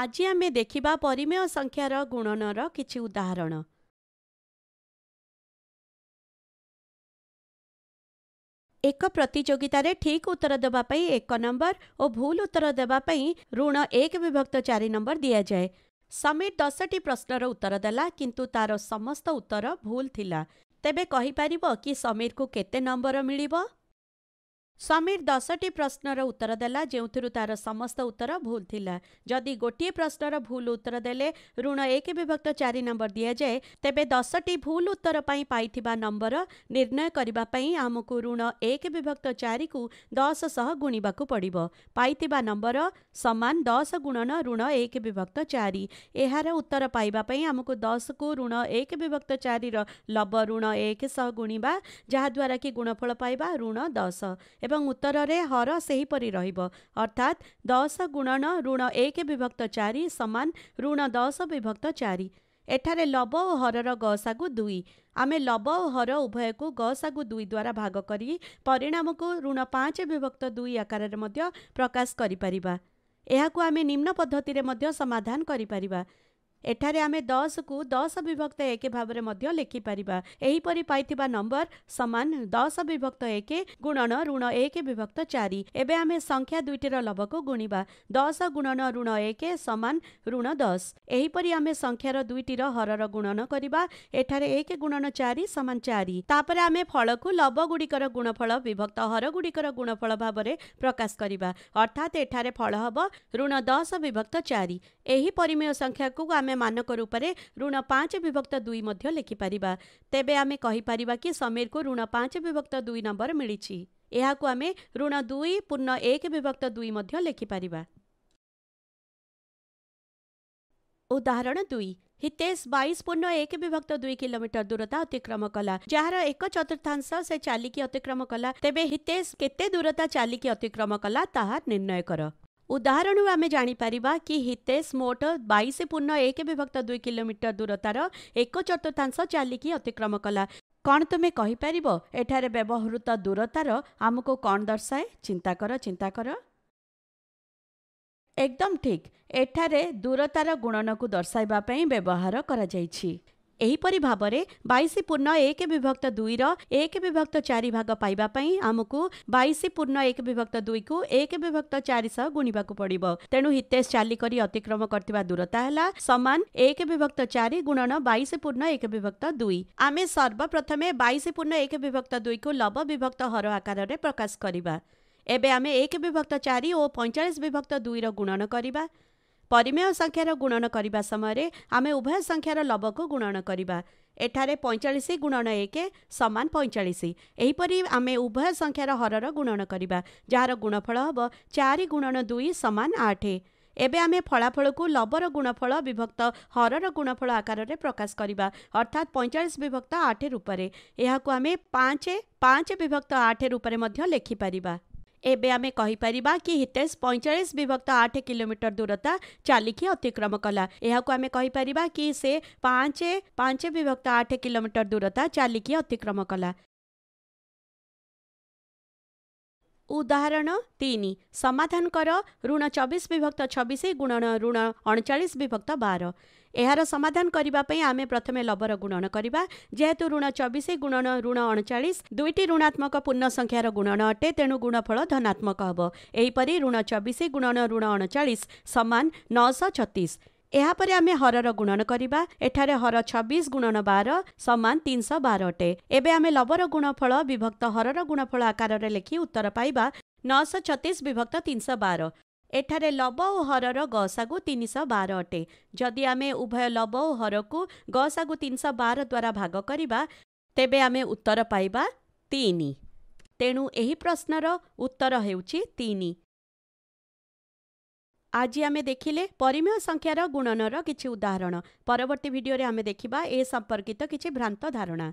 ଆଜି ଆମେ ଦେଖିବା ପରିମେୟ ସଂଖ୍ୟାର ଗୁଣନର କିଛି ଉଦାହରଣ ଏକ ପ୍ରତିଯୋଗିତାରେ ଠିକ୍ ଉତ୍ତର ଦେବା ପାଇଁ ଏକ ନମ୍ବର ଓ ଭୁଲ ଉତ୍ତର ଦେବା ପାଇଁ ଋଣ ଏକ ବିଭକ୍ତ ଚାରି ନମ୍ବର ଦିଆଯାଏ ସମୀର ଦଶଟି ପ୍ରଶ୍ନର ଉତ୍ତର ଦେଲା କିନ୍ତୁ ତା'ର ସମସ୍ତ ଉତ୍ତର ଭୁଲ ଥିଲା ତେବେ କହିପାରିବ କି ସମୀରକୁ କେତେ ନମ୍ବର ମିଳିବ ସମୀର ଦଶଟି ପ୍ରଶ୍ନର ଉତ୍ତର ଦେଲା ଯେଉଁଥିରୁ ତାର ସମସ୍ତ ଉତ୍ତର ଭୁଲ ଥିଲା ଯଦି ଗୋଟିଏ ପ୍ରଶ୍ନର ଭୁଲ ଉତ୍ତର ଦେଲେ ଋଣ ଏକ ବିଭକ୍ତ ଚାରି ନମ୍ବର ଦିଆଯାଏ ତେବେ ଦଶଟି ଭୁଲ ଉତ୍ତର ପାଇଁ ପାଇଥିବା ନମ୍ବର ନିର୍ଣ୍ଣୟ କରିବା ପାଇଁ ଆମକୁ ଋଣ ଏକ ବିଭକ୍ତ ଚାରିକୁ ଦଶ ସହ ଗୁଣିବାକୁ ପଡ଼ିବ ପାଇଥିବା ନମ୍ବର ସମାନ ଦଶ ଗୁଣନ ଋଣ ଏକ ବିଭକ୍ତ ଚାରି ଏହାର ଉତ୍ତର ପାଇବା ପାଇଁ ଆମକୁ ଦଶକୁ ଋଣ ଏକ ବିଭକ୍ତ ଚାରିର ଲବ ଋଣ ଏକ ସହ ଗୁଣିବା ଯାହାଦ୍ୱାରା କି ଗୁଣଫଳ ପାଇବା ଋଣ ଦଶ ଏବଂ ଉତ୍ତରରେ ହର ସେହିପରି ରହିବ ଅର୍ଥାତ୍ ଦଶ ଗୁଣନ ଋଣ ଏକ ବିଭକ୍ତ ଚାରି ସମାନ ଋଣ ଦଶ ବିଭକ୍ତ ଚାରି ଏଠାରେ ଲବ ଓ ହରର ଗସାଗୁ ଦୁଇ ଆମେ ଲବ ଓ ହର ଉଭୟକୁ ଗସାଗୁ ଦୁଇ ଦ୍ୱାରା ଭାଗ କରି ପରିଣାମକୁ ଋଣ ପାଞ୍ଚ ବିଭକ୍ତ ଦୁଇ ଆକାରରେ ମଧ୍ୟ ପ୍ରକାଶ କରିପାରିବା ଏହାକୁ ଆମେ ନିମ୍ନ ପଦ୍ଧତିରେ ମଧ୍ୟ ସମାଧାନ କରିପାରିବା एठारे आमे दस को दस विभक्त एक भाव लेखिपारपरि नम्बर समान दस विभक्त एक गुणन ऋण एक विभक्त चारिमे दुईटर लबको गुणि दस गुणन ऋण एक समान ऋण दस यहीपरि आम संख्यार दुईटी हर र गुणन गरेको एठ एक गुणन चारि समान चार तापर आम फल लब गुडिकर गुणफल विभक्त हर हरगुडिकर गुणफल प्रकाश प्रकाशक अर्थात एठार फल हृ दस विभक्त चारि परिमेय संख्या संख्याक ଆମେ ମାନକ ରୂପରେ ଋଣ ପାଞ୍ଚ ବିଭକ୍ତ ଦୁଇ ମଧ୍ୟ ଲେଖିପାରିବା ତେବେ ଆମେ କହିପାରିବା କି ସମୀରକୁ ଋଣ ପାଞ୍ଚ ବିଭକ୍ତ ଦୁଇ ନମ୍ବର ମିଳିଛି ଏହାକୁ ଆମେ ଋଣ ଦୁଇ ପୂର୍ଣ୍ଣ ଏକ ବିଭକ୍ତ ଦୁଇ ମଧ୍ୟ ଲେଖିପାରିବା ଉଦାହରଣ ଦୁଇ हितेश बाईस पूर्ण एक विभक्त दुई किलोमीटर दूरता अतिक्रम कला जार एक चतुर्थांश से चालिकी अतिक्रम कला तेरे हितेश केते दूरता चालिकी अतिक्रम कला ताहा निर्णय कर ଉଦାହରଣରୁ ଆମେ ଜାଣିପାରିବା କି ହିତେଶ ମୋଟ ବାଇଶ ପୂର୍ଣ୍ଣ ଏକ ବିଭକ୍ତ ଦୁଇ କିଲୋମିଟର ଦୂରତାର ଏକ ଚତୁର୍ଥାଂଶ ଚାଲିକି ଅତିକ୍ରମ କଲା କ'ଣ ତୁମେ କହିପାରିବ ଏଠାରେ ବ୍ୟବହୃତ ଦୂରତାର ଆମକୁ କ'ଣ ଦର୍ଶାଏ ଚିନ୍ତା କର ଚିନ୍ତା କର ଏକଦମ ଠିକ୍ ଏଠାରେ ଦୂରତାର ଗୁଣନକୁ ଦର୍ଶାଇବା ପାଇଁ ବ୍ୟବହାର କରାଯାଇଛି ଏହିପରି ଭାବରେ ବାଇଶ ପୂର୍ଣ୍ଣ ଏକ ବିଭକ୍ତ ଦୁଇର ଏକ ବିଭକ୍ତ ଚାରି ଭାଗ ପାଇବା ପାଇଁ ଆମକୁ ବାଇଶ ପୂର୍ଣ୍ଣ ଏକ ବିଭକ୍ତ ଦୁଇକୁ ଏକ ବିଭକ୍ତ ଚାରି ସହ ଗୁଣିବାକୁ ପଡ଼ିବ ତେଣୁ ହିତେଶ ଚାଲିକରି ଅତିକ୍ରମ କରିଥିବା ଦୂରତା ହେଲା ସମାନ ଏକ ବିଭକ୍ତ ଚାରି ଗୁଣନ ବାଇଶ ପୂର୍ଣ୍ଣ ଏକ ବିଭକ୍ତ ଦୁଇ ଆମେ ସର୍ବପ୍ରଥମେ ବାଇଶ ପୂର୍ଣ୍ଣ ଏକ ବିଭକ୍ତ ଦୁଇକୁ ଲବ ବିଭକ୍ତ ହର ଆକାରରେ ପ୍ରକାଶ କରିବା ଏବେ ଆମେ ଏକ ବିଭକ୍ତ ଚାରି ଓ ପଇଁଚାଳିଶ ବିଭକ୍ତ ଦୁଇର ଗୁଣନ କରିବା ପରିମେୟ ସଂଖ୍ୟାର ଗୁଣନ କରିବା ସମୟରେ ଆମେ ଉଭୟ ସଂଖ୍ୟାର ଲବକୁ ଗୁଣନ କରିବା ଏଠାରେ ପଇଁଚାଳିଶ ଗୁଣନ ଏକ ସମାନ ପଇଁଚାଳିଶ ଏହିପରି ଆମେ ଉଭୟ ସଂଖ୍ୟାର ହରର ଗୁଣନ କରିବା ଯାହାର ଗୁଣଫଳ ହେବ ଚାରି ଗୁଣନ ଦୁଇ ସମାନ ଆଠ ଏବେ ଆମେ ଫଳାଫଳକୁ ଲବର ଗୁଣଫଳ ବିଭକ୍ତ ହରର ଗୁଣଫଳ ଆକାରରେ ପ୍ରକାଶ କରିବା ଅର୍ଥାତ୍ ପଇଁଚାଳିଶ ବିଭକ୍ତ ଆଠ ରୂପରେ ଏହାକୁ ଆମେ ପାଞ୍ଚ ପାଞ୍ଚ ବିଭକ୍ତ ଆଠ ରୂପରେ ମଧ୍ୟ ଲେଖିପାରିବା ଏବେ ଆମେ କହିପାରିବା କି ହିତେଶ ପଇଁଚାଳିଶ ବିଭକ୍ତ ଆଠ କିଲୋମିଟର ଦୂରତା ଚାଲିକି ଅତିକ୍ରମ କଲା ଏହାକୁ ଆମେ କହିପାରିବା କି ସେ ପାଞ୍ଚ ପାଞ୍ଚ ବିଭକ୍ତ ଆଠ କିଲୋମିଟର ଦୂରତା ଚାଲିକି ଅତିକ୍ରମ କଲା ଉଦାହରଣ ତିନି ସମାଧାନ କର ଋଣ ଚବିଶ ବିଭକ୍ତ ଛବିଶ ଗୁଣ ଋଣ ଅଣଚାଳିଶ ବିଭକ୍ତ ବାର ଏହାର ସମାଧାନ କରିବା ପାଇଁ ଆମେ ପ୍ରଥମେ ଲବର ଗୁଣନ କରିବା ଯେହେତୁ ଋଣ ଚବିଶ ଗୁଣନ ଋଣ ଅଣଚାଳିଶ ଦୁଇଟି ଋଣାତ୍ମକ ପୂର୍ଣ୍ଣ ସଂଖ୍ୟାର ଗୁଣନ ଅଟେ ତେଣୁ ଗୁଣଫଳ ଧନାତ୍ମକ ହେବ ଏହିପରି ଋଣ ଚବିଶ ଗୁଣନ ଋଣ ଅଣଚାଳିଶ ସମାନ ନଅଶହ ଛତିଶ ଏହାପରେ ଆମେ ହରର ଗୁଣନ କରିବା ଏଠାରେ ହର ଛବିଶ ଗୁଣନ ବାର ସମାନ ତିନିଶହ ବାର ଅଟେ ଏବେ ଆମେ ଲବର ଗୁଣଫଳ ବିଭକ୍ତ ହରର ଗୁଣଫଳ ଆକାରରେ ଲେଖି ଉତ୍ତର ପାଇବା ନଅଶହ ଛତିଶ ବିଭକ୍ତ ତିନିଶହ ବାର ଏଠାରେ ଲବ ଓ ହରର ଗସାଗୁ ତିନିଶହ ବାର ଅଟେ ଯଦି ଆମେ ଉଭୟ ଲବ ଓ ହରକୁ ଗସାଗୁ ତିନିଶହ ବାର ଦ୍ୱାରା ଭାଗ କରିବା ତେବେ ଆମେ ଉତ୍ତର ପାଇବା ତିନି ତେଣୁ ଏହି ପ୍ରଶ୍ନର ଉତ୍ତର ହେଉଛି ତିନି ଆଜି ଆମେ ଦେଖିଲେ ପରିମେୟ ସଂଖ୍ୟାର ଗୁଣନର କିଛି ଉଦାହରଣ ପରବର୍ତ୍ତୀ ଭିଡ଼ିଓରେ ଆମେ ଦେଖିବା ଏ ସମ୍ପର୍କିତ କିଛି ଭ୍ରାନ୍ତ ଧାରଣା